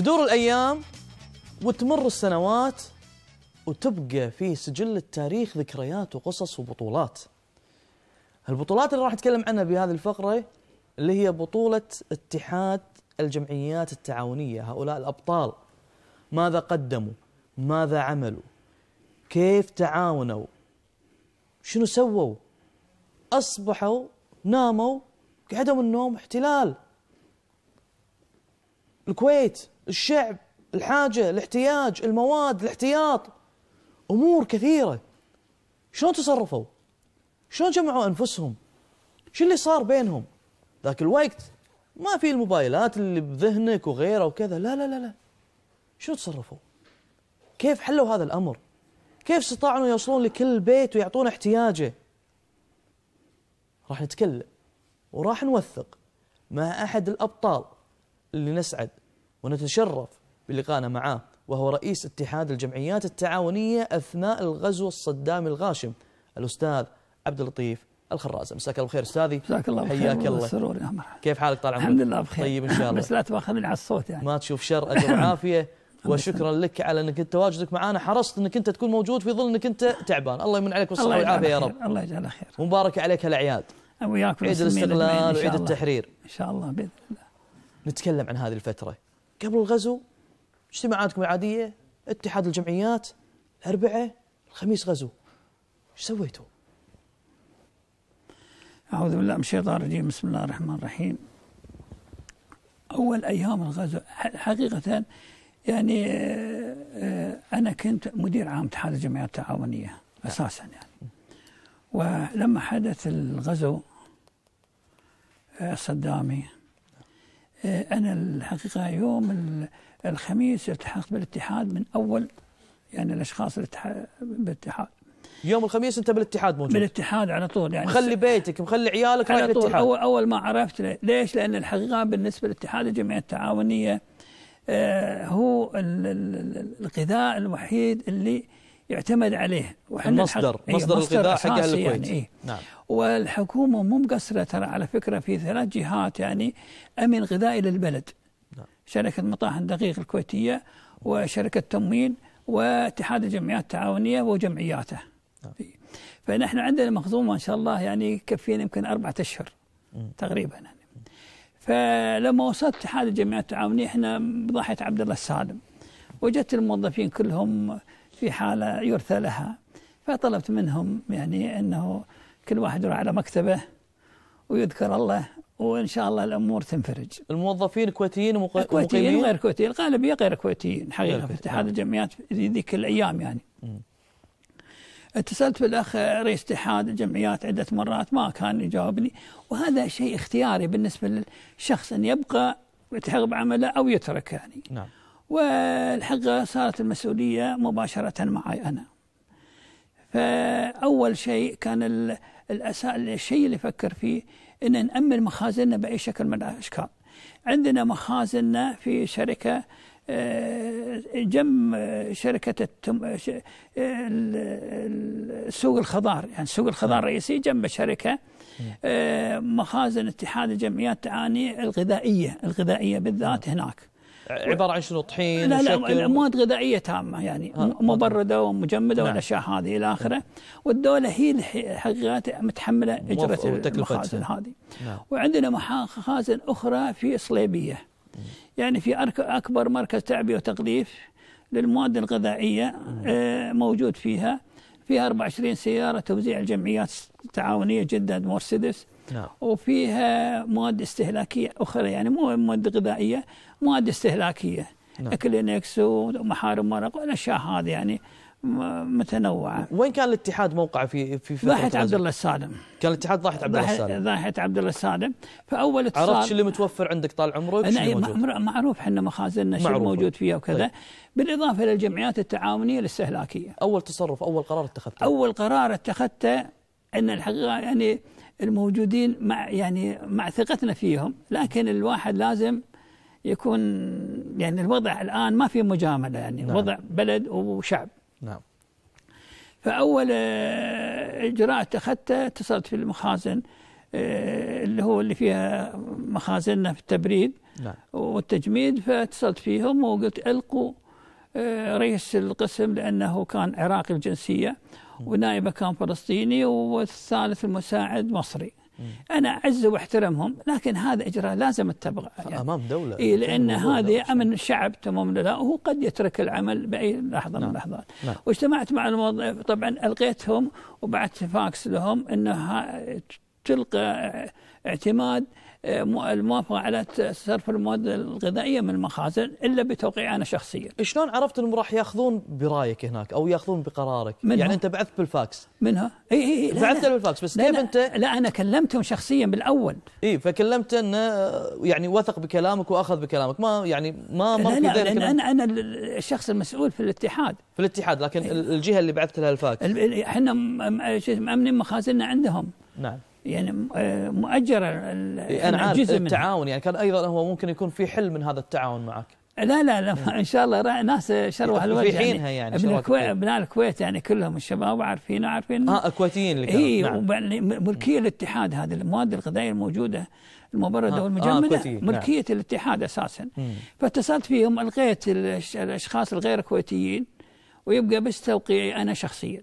تدور الأيام وتمر السنوات وتبقى في سجل التاريخ ذكريات وقصص وبطولات البطولات اللي راح نتكلم عنها بهذه الفقرة اللي هي بطولة اتحاد الجمعيات التعاونية هؤلاء الأبطال ماذا قدموا ماذا عملوا كيف تعاونوا شنو سووا أصبحوا ناموا قعدوا من النوم احتلال الكويت الشعب الحاجة الاحتياج المواد الاحتياط أمور كثيرة شلون تصرفوا شلون جمعوا أنفسهم شو اللي صار بينهم ذاك الوقت ما في الموبايلات اللي بذهنك وغيره وكذا لا لا لا لا شنو تصرفوا كيف حلوا هذا الأمر كيف استطاعوا يوصلون لكل بيت ويعطون احتياجه راح نتكلم وراح نوثق مع أحد الأبطال اللي نسعد ونتشرف بلقائنا معاه وهو رئيس اتحاد الجمعيات التعاونية أثناء الغزو الصدامي الغاشم الأستاذ عبد اللطيف الخرازة مساك الله بخير أستاذي مساك الله بخير حياك الله سرور يا مرحبا كيف حالك طال عمرك الحمد لله بخير طيب إن شاء الله بس لا تواخذني على الصوت يعني ما تشوف شر أجر عافية وشكرا لك على انك انت تواجدك معنا حرصت انك انت تكون موجود في ظل انك انت تعبان الله يمن عليك والصحه والعافيه يا رب الله يجعلها خير ومبارك عليك الاعياد وياك عيد الاستقلال وعيد التحرير ان شاء الله باذن الله نتكلم عن هذه الفتره قبل الغزو اجتماعاتكم العادية اتحاد الجمعيات الأربعة الخميس غزو ايش سويتوا؟ أعوذ بالله من الشيطان الرجيم بسم الله الرحمن الرحيم أول أيام الغزو حقيقة يعني آه، أنا كنت مدير عام اتحاد الجمعيات التعاونية أساسا يعني ولما حدث الغزو الصدامي آه، آه، أنا الحقيقة يوم الخميس التحقت بالاتحاد من أول يعني الأشخاص بالاتحاد يوم الخميس أنت بالاتحاد موجود بالاتحاد على طول يعني مخلي بيتك مخلي عيالك على طول أول, أول ما عرفت ليش لأن الحقيقة بالنسبة للاتحاد الجمعية التعاونية آه، هو الغذاء الوحيد اللي يعتمد عليه وحنا مصدر الحق... إيه، مصدر, مصدر الغذاء حق الكويت يعني إيه؟ نعم والحكومه مو مقصره ترى على فكره في ثلاث جهات يعني امن غذائي للبلد نعم. شركه مطاحن دقيق الكويتيه وشركه تموين واتحاد الجمعيات التعاونيه وجمعياته نعم. إيه. فنحن عندنا مخزون ان شاء الله يعني يكفينا يمكن اربعه اشهر تقريبا يعني. فلما وصلت اتحاد الجمعيات التعاونيه احنا بضاحيه عبد الله السالم وجدت الموظفين كلهم في حالة يرثى لها فطلبت منهم يعني أنه كل واحد يروح على مكتبه ويذكر الله وإن شاء الله الأمور تنفرج الموظفين كويتيين ومقيمين كويتيين غير كويتيين الغالبية غير كويتيين حقيقة آه. في اتحاد الجمعيات ذيك الأيام يعني اتصلت بالاخ رئيس اتحاد الجمعيات عده مرات ما كان يجاوبني وهذا شيء اختياري بالنسبه للشخص ان يبقى يتحقق بعمله او يترك يعني نعم. والحقيقة صارت المسؤولية مباشرة معي أنا فأول شيء كان الشيء اللي فكر فيه أن نأمن مخازننا بأي شكل من الأشكال عندنا مخازننا في شركة آه، جم آه، شركة التم... سوق الخضار يعني سوق الخضار نعم. الرئيسي جنب شركة نعم. آه، مخازن اتحاد الجمعيات تعاني الغذائية الغذائية بالذات نعم. هناك عباره عن شنو طحين لا لا مواد غذائيه تامه يعني مبرده ومجمده نعم. والاشياء هذه الى اخره نعم. والدوله هي الحقيقه متحمله اجره المخازن هذه نعم. وعندنا مخازن اخرى في صليبيه يعني في اكبر مركز تعبئه وتغليف للمواد الغذائيه آه، موجود فيها فيها 24 سيارة توزيع الجمعيات التعاونية جدد مرسيدس نعم. وفيها مواد استهلاكية أخرى يعني مو مواد غذائية مواد استهلاكية نعم. كلينكس ومحارم ورق والأشياء هذه يعني متنوعه. وين كان الاتحاد موقعه في في ضاحيه عبد الله السالم كان الاتحاد ضاحيه عبد الله السالم ضاحيه عبد الله السالم فاول اتصال عرفت شو اللي متوفر عندك طال عمرك؟ أنا معروف احنا مخازننا شو موجود فيها وكذا، طيب. بالاضافه الى الجمعيات التعاونيه الاستهلاكيه. اول تصرف، اول قرار اتخذته. اول قرار اتخذته ان الحقيقه يعني الموجودين مع يعني مع ثقتنا فيهم، لكن الواحد لازم يكون يعني الوضع الان ما في مجامله يعني نعم. وضع بلد وشعب. نعم فأول آه، إجراء اتخذته اتصلت في المخازن آه، اللي هو اللي فيها مخازننا في التبريد نعم. والتجميد فاتصلت فيهم وقلت ألقوا آه، رئيس القسم لأنه كان عراقي الجنسية ونائبه كان فلسطيني والثالث المساعد مصري أنا أعز وأحترمهم لكن هذا إجراء لازم أتبعه يعني أمام دولة إيه لأن هذا أمن الشعب تمام لا وهو قد يترك العمل بأي لحظة نعم. من اللحظات نعم. واجتمعت مع الموظف طبعا ألقيتهم وبعثت فاكس لهم أنها تلقى اعتماد الموافقه على صرف المواد الغذائيه من المخازن الا بتوقيع انا شخصيا. شلون عرفت انهم راح ياخذون برايك هناك او ياخذون بقرارك؟ منها يعني انت بعثت بالفاكس؟ منها اي اي بعثت بالفاكس بس كيف انت؟ لا انا كلمتهم شخصيا بالاول. اي فكلمته انه آه، يعني وثق بكلامك واخذ بكلامك ما يعني ما ما لا لا لأن انا انا الشخص المسؤول في الاتحاد. في الاتحاد لكن الجهه اللي بعثت لها الفاكس. احنا مأمنين مخازننا عندهم. نعم. يعني آه، مؤجرة إيه، أنا عارف جزء التعاون يعني كان أيضا هو ممكن يكون في حل من هذا التعاون معك لا لا لا إن شاء الله ناس شروا هالوجه في يعني. حينها يعني, يعني الكويت أبناء الكويت يعني كلهم الشباب عارفين عارفين آه كويتيين اللي إيه نعم. ملكية الاتحاد هذه المواد الغذائية الموجودة المبردة آه, آه، والمجمدة آه ملكية نعم. الاتحاد أساسا فاتصلت فيهم ألغيت الأشخاص الغير كويتيين ويبقى بس توقيعي أنا شخصيا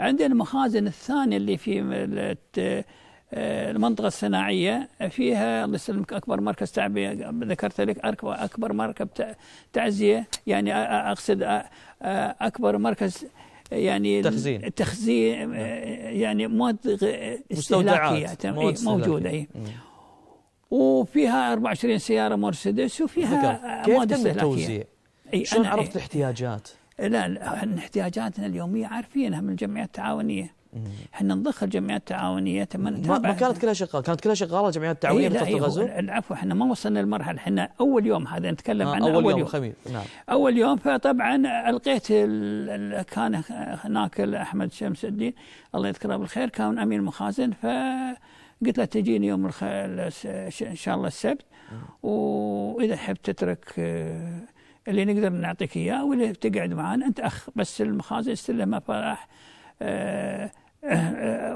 عندنا المخازن الثانية اللي في آه، المنطقة الصناعية فيها الله يسلمك أكبر مركز تعبئة ذكرت لك أكبر مركب تعزية يعني أقصد أكبر مركز يعني تخزين التخزين آه، نعم. يعني إيه، مواد استهلاكية موجودة أي وفيها 24 سيارة مرسيدس وفيها مواد استهلاكية إيه، شلون عرفت إيه. الاحتياجات؟ لا, لا احتياجاتنا اليومية عارفينها من الجمعيات التعاونية احنا ندخل جمعيات تعاونيه ما, ما, ما كانت كلها شغاله كانت كلها شغاله جمعيات إيه، تعاونيه في إيه، الغزو العفو احنا ما وصلنا للمرحله احنا اول يوم هذا نتكلم آه، عن اول, أول يوم, يوم. خميس نعم اول يوم فطبعا القيت كان هناك احمد شمس الدين الله يذكره بالخير كان امين المخازن ف قلت له تجيني يوم الخ... ان شاء الله السبت واذا حبت تترك آه، اللي نقدر نعطيك اياه واللي تقعد معنا انت اخ بس المخازن استلم فرح أه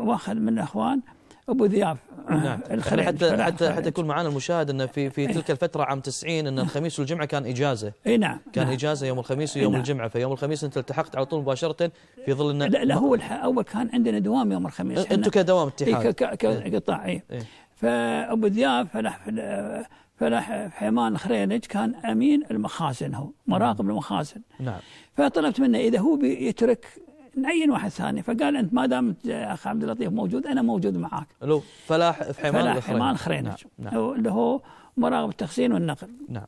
واحد من الاخوان ابو ذياب نعم يعني حتى حتى حتى يكون معنا المشاهد انه في في إيه. تلك الفتره عام 90 ان الخميس والجمعه كان اجازه اي نعم كان نعم اجازه يوم الخميس ويوم نعم الجمعه فيوم الخميس انت التحقت على طول مباشره في ظل انه لا, لا هو اول كان عندنا دوام يوم الخميس إيه، انتم كدوام اتحاد اي كقطاع إيه. اي إيه فابو ذياب فلاح فلاح حيمان خرينج كان امين المخازن هو مراقب نعم. المخازن نعم فطلبت منه اذا هو بيترك نعين واحد ثاني فقال انت ما دام اخ عبد اللطيف موجود انا موجود معاك. لو فلاح في حيمان فلاح حيمان خرينج نعم. نعم. اللي هو مراقب التخزين والنقل. نعم.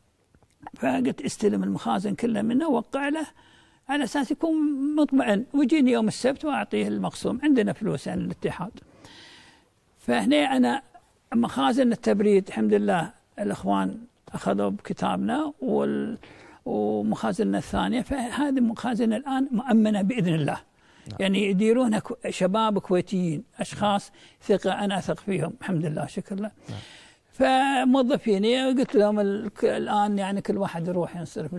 فقلت استلم المخازن كلها منه ووقع له على اساس يكون مطمئن ويجيني يوم السبت واعطيه المقسوم عندنا فلوس عن الاتحاد. فهنا انا مخازن التبريد الحمد لله الاخوان اخذوا بكتابنا وال ومخازننا الثانيه فهذه المخازن الان مؤمنه باذن الله. نعم. يعني يديرونها شباب كويتيين أشخاص ثقة أنا أثق فيهم الحمد لله شكر له. نعم. فموظفيني قلت لهم الان يعني كل واحد يروح ينصرف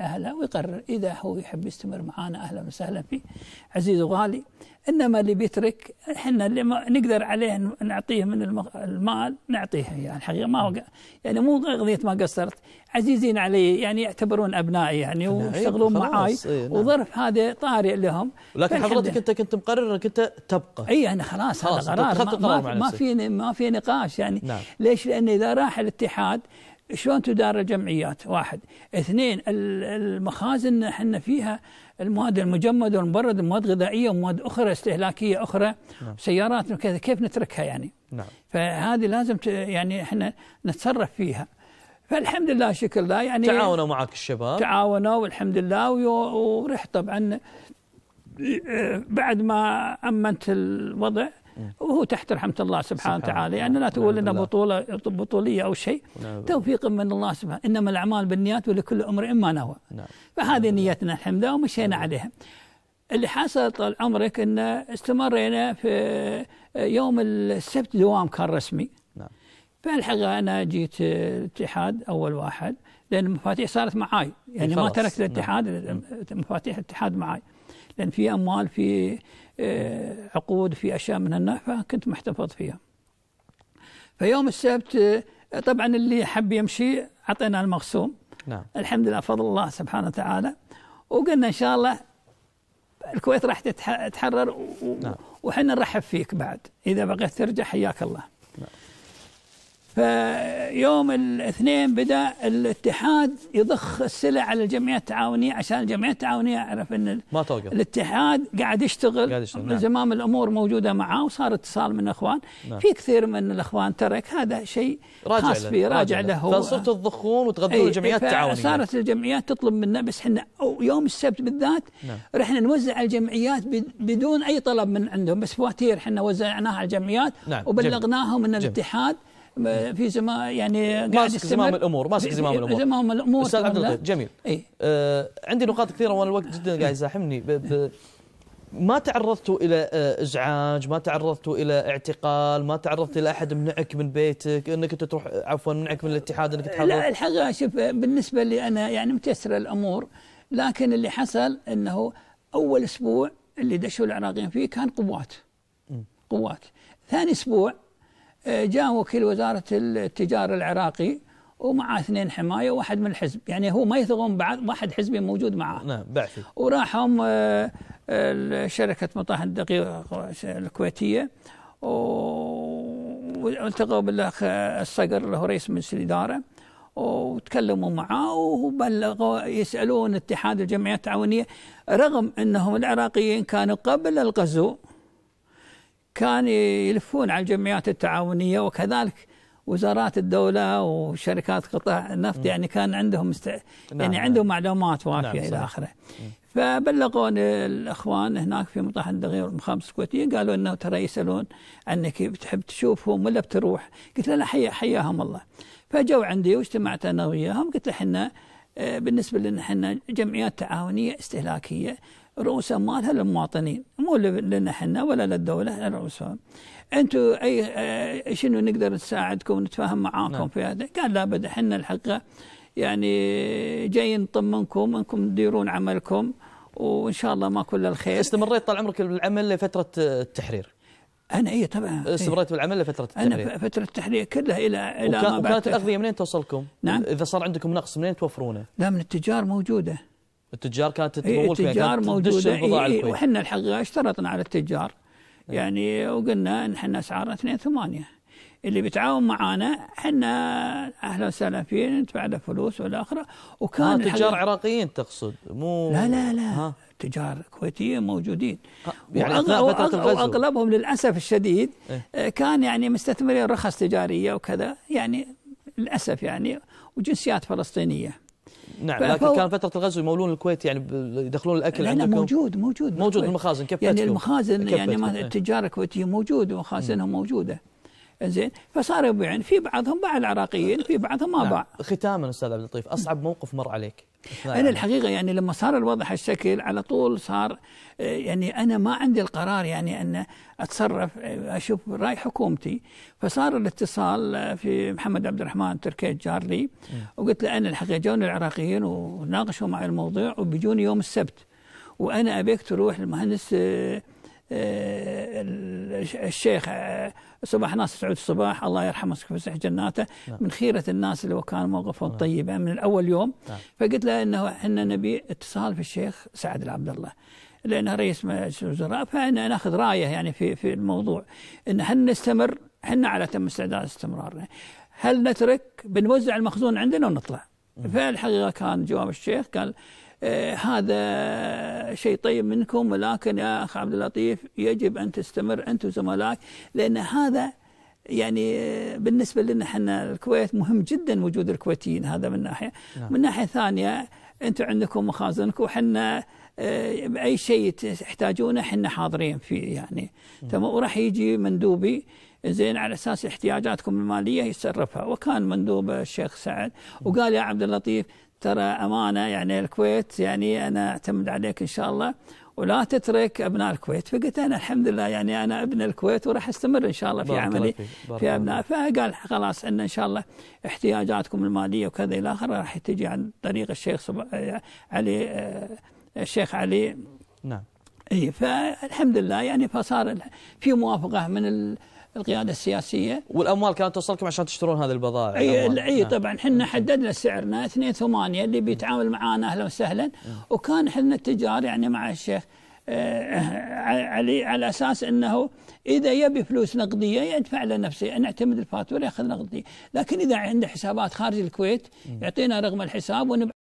اهله ويقرر اذا هو يحب يستمر معانا اهلا وسهلا فيه عزيز وغالي انما اللي بيترك احنا اللي ما نقدر عليه نعطيه من المال نعطيه يعني الحقيقه ما هو يعني مو قضيه ما قصرت عزيزين علي يعني يعتبرون ابنائي يعني ويشتغلون معاي إيه نعم. وظرف هذا طارئ لهم لكن حضرتك انت كنت مقرر انك انت تبقى اي انا خلاص, هذا قرار ما, ما, ما في ما في نقاش يعني نعم. ليش لان إذا راح الاتحاد شلون تدار الجمعيات واحد اثنين المخازن احنا فيها المواد المجمدة والمبردة مواد غذائية ومواد أخرى استهلاكية أخرى نعم. سيارات وكذا كيف نتركها يعني نعم. فهذه لازم يعني احنا نتصرف فيها فالحمد لله شكر الله يعني تعاونوا معك الشباب تعاونوا والحمد لله ورحت طبعا آه، بعد ما أمنت الوضع وهو تحت رحمه الله سبحانه وتعالى يعني لا تقول لنا نعم. بطوله بطوليه او شيء نعم. توفيق من الله سبحانه انما الاعمال بالنيات ولكل امرئ ما نوى نعم. فهذه نعم. نيتنا الحمد لله ومشينا عليها اللي حصل طال عمرك ان استمرينا في يوم السبت دوام كان رسمي نعم. فالحقيقه انا جيت الاتحاد اول واحد لان المفاتيح صارت معاي يعني ما تركت الاتحاد مفاتيح الاتحاد معاي لان في اموال في آه، عقود في أشياء من النوع فكنت محتفظ فيها فيوم السبت آه، طبعا اللي حب يمشي أعطينا المقسوم نعم. الحمد لله فضل الله سبحانه وتعالى وقلنا إن شاء الله الكويت راح تتحرر نعم. وحنا نرحب فيك بعد إذا بغيت ترجع حياك الله نعم. فيوم الاثنين بدأ الاتحاد يضخ السلع على الجمعيات التعاونية عشان الجمعيات التعاونية عرف أن ما توقف الاتحاد قاعد يشتغل, قاعد يشتغل. نعم. الأمور موجودة معاه وصار اتصال من الأخوان نعم. في كثير من الأخوان ترك هذا شيء راجع خاص فيه راجع له هو فصرتوا تضخون وتغذون إيه، الجمعيات إيه، التعاونية صارت الجمعيات تطلب منا بس احنا يوم السبت بالذات نعم. رحنا نوزع على الجمعيات بدون أي طلب من عندهم بس فواتير احنا وزعناها على الجمعيات نعم. وبلغناهم أن الاتحاد في زما يعني قاعد ماسك زمام الامور ماسك زمام الامور زمام الامور استاذ عبد اللطيف جميل اي آه عندي نقاط كثيره وانا الوقت جدا قاعد يزاحمني ما تعرضتوا الى آه، ازعاج، ما تعرضتوا الى اعتقال، ما تعرضت الى احد منعك من بيتك، انك انت تروح عفوا منعك من الاتحاد انك تحضر لا الحقيقه شوف بالنسبه لي انا يعني متيسره الامور لكن اللي حصل انه اول اسبوع اللي دشوا العراقيين فيه كان قوات قوات، ثاني اسبوع جاء وكيل وزارة التجارة العراقي ومعه اثنين حماية وواحد من الحزب يعني هو ما يثقون بعض واحد حزبي موجود معه نعم بعثي وراحهم آه، شركة مطاح الدقيق الكويتية والتقوا بالاخ آه، الصقر اللي هو رئيس مجلس الاداره وتكلموا معاه وبلغوا يسالون اتحاد الجمعيات التعاونيه رغم انهم العراقيين كانوا قبل الغزو كان يلفون على الجمعيات التعاونية وكذلك وزارات الدولة وشركات قطاع النفط يعني كان عندهم است... نعم يعني نعم عندهم معلومات وافية نعم إلى آخره فبلغون الأخوان هناك في مطاح الدغير المخابرات الكويتية قالوا أنه ترى يسألون عنك بتحب تشوفهم ولا بتروح قلت له لا حيا حياهم الله فجوا عندي واجتمعت أنا وياهم قلت له احنا آه، بالنسبة لنا احنا جمعيات تعاونية استهلاكية رؤوس أموالها للمواطنين مو لنا احنا ولا للدولة لرؤوسهم انتم أي شنو نقدر نساعدكم ونتفاهم معاكم نعم. في هذا قال لا بد احنا الحقيقة يعني جاي نطمنكم أنكم تديرون عملكم وإن شاء الله ما كل الخير استمريت طال عمرك بالعمل لفترة التحرير انا اي طبعا إيه. استمريت بالعمل لفتره التحرير انا فتره التحرير كلها الى الى ما وكانت الاغذيه منين توصلكم؟ نعم اذا صار عندكم نقص منين توفرونه؟ لا من التجار موجوده التجار كانت إيه، تتمول فيها التجار موجودة إيه، وحنا الحقيقة اشترطنا على التجار إيه. يعني وقلنا ان احنا اسعارنا 2 8 اللي بيتعاون معانا احنا اهلا وسهلا فيه ندفع له فلوس والى اخره وكان آه تجار عراقيين تقصد مو لا لا لا ها. تجار كويتيين موجودين آه، يعني وأغلب واغلبهم للاسف الشديد إيه؟ آه، كان يعني مستثمرين رخص تجاريه وكذا يعني للاسف يعني وجنسيات فلسطينيه نعم لكن كان فتره الغزو يمولون الكويت يعني يدخلون الاكل عندكم موجود موجود موجود المخازن كيف يعني المخازن يعني ما إيه. التجاره الكويتيه موجوده ومخازنهم موجوده زين فصاروا يبيعون في بعضهم باع العراقيين في بعضهم ما نعم. باع ختاما استاذ عبد اللطيف اصعب موقف مر عليك طيب. انا الحقيقه يعني لما صار الوضع الشكل على طول صار آه، يعني انا ما عندي القرار يعني ان اتصرف آه، اشوف راي حكومتي فصار الاتصال آه، في محمد عبد الرحمن تركي جارلي وقلت له انا الحقيقه جوني العراقيين وناقشوا معي الموضوع وبيجوني يوم السبت وانا ابيك تروح للمهندس آه، الشيخ آه، صباح ناصر سعود الصباح الله يرحمه ويفسح جناته نعم. من خيره الناس اللي كان موقفهم نعم. طيب من الاول يوم نعم. فقلت له انه احنا نبي اتصال في الشيخ سعد العبد الله لانه رئيس مجلس الوزراء فانا ناخذ رايه يعني في في الموضوع ان احنا نستمر احنا على تم استعداد استمرارنا هل نترك بنوزع المخزون عندنا ونطلع فالحقيقه كان جواب الشيخ قال آه، هذا شيء طيب منكم ولكن يا أخ عبد اللطيف يجب أن تستمر أنت وزملائك لأن هذا يعني آه، بالنسبة لنا احنا الكويت مهم جدا وجود الكويتيين هذا من ناحية نعم. من ناحية ثانية أنتم عندكم مخازنكم وحنا آه، أي شيء تحتاجونه احنا حاضرين فيه يعني تمام وراح يجي مندوبي زين على اساس احتياجاتكم الماليه يتصرفها وكان مندوب الشيخ سعد وقال يا عبد اللطيف ترى أمانة يعني الكويت يعني أنا أعتمد عليك إن شاء الله ولا تترك أبناء الكويت فقلت أنا الحمد لله يعني أنا ابن الكويت وراح أستمر إن شاء الله في عملي في أبناء فقال خلاص ان إن شاء الله احتياجاتكم المالية وكذا إلى آخره راح تجي عن طريق الشيخ صب... علي آه، الشيخ علي نعم اي فالحمد لله يعني فصار في موافقه من القياده السياسيه والاموال كانت توصلكم عشان تشترون هذه البضائع اي اي نعم. طبعا احنا حددنا سعرنا 2 8 اللي بيتعامل معانا اهلا وسهلا نعم. وكان احنا التجار يعني مع الشيخ آه، علي على اساس انه اذا يبي فلوس نقديه يدفع لنفسه نعتمد الفاتوره ياخذ نقديه، لكن اذا عنده حسابات خارج الكويت يعطينا رقم الحساب ونبقى